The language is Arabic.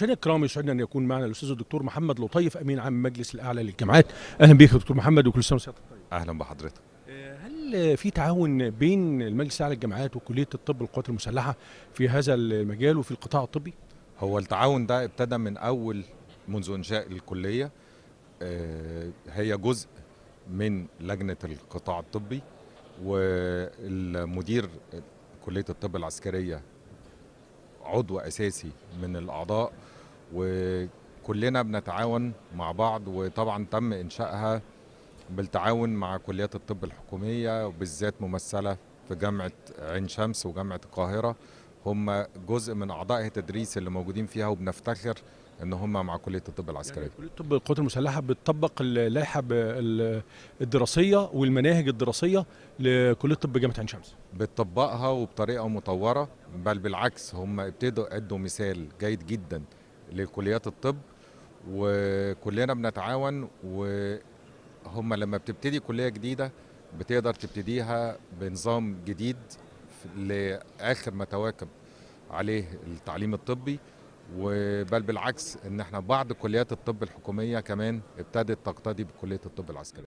شان الكرام يسعدنا ان يكون معنا الاستاذ الدكتور محمد لطيف امين عام مجلس الاعلى للجامعات اهلا بيك يا دكتور محمد وكل سنه وسيادتك طيب اهلا بحضرتك آه، هل في تعاون بين المجلس الاعلى للجامعات وكليه الطب القوات المسلحه في هذا المجال وفي القطاع الطبي هو التعاون ده ابتدى من اول منذ انشاء الكليه آه، هي جزء من لجنه القطاع الطبي والمدير كليه الطب العسكريه عضو اساسي من الاعضاء وكلنا بنتعاون مع بعض وطبعا تم انشائها بالتعاون مع كليات الطب الحكوميه وبالذات ممثله في جامعه عين شمس وجامعه القاهره هم جزء من اعضاء التدريس اللي موجودين فيها وبنفتخر ان هم مع كليه الطب العسكري يعني كليه الطب القوات المسلحه بتطبق اللائحه الدراسيه والمناهج الدراسيه لكليه طب جامعه عين شمس بتطبقها وبطريقه مطوره بل بالعكس هم ابتدوا ادوا مثال جيد جدا لكليات الطب وكلنا بنتعاون وهم لما بتبتدي كليه جديده بتقدر تبتديها بنظام جديد لاخر ما تواكب عليه التعليم الطبي وبل بالعكس ان احنا بعض كليات الطب الحكوميه كمان ابتدت تقتدي بكليه الطب العسكري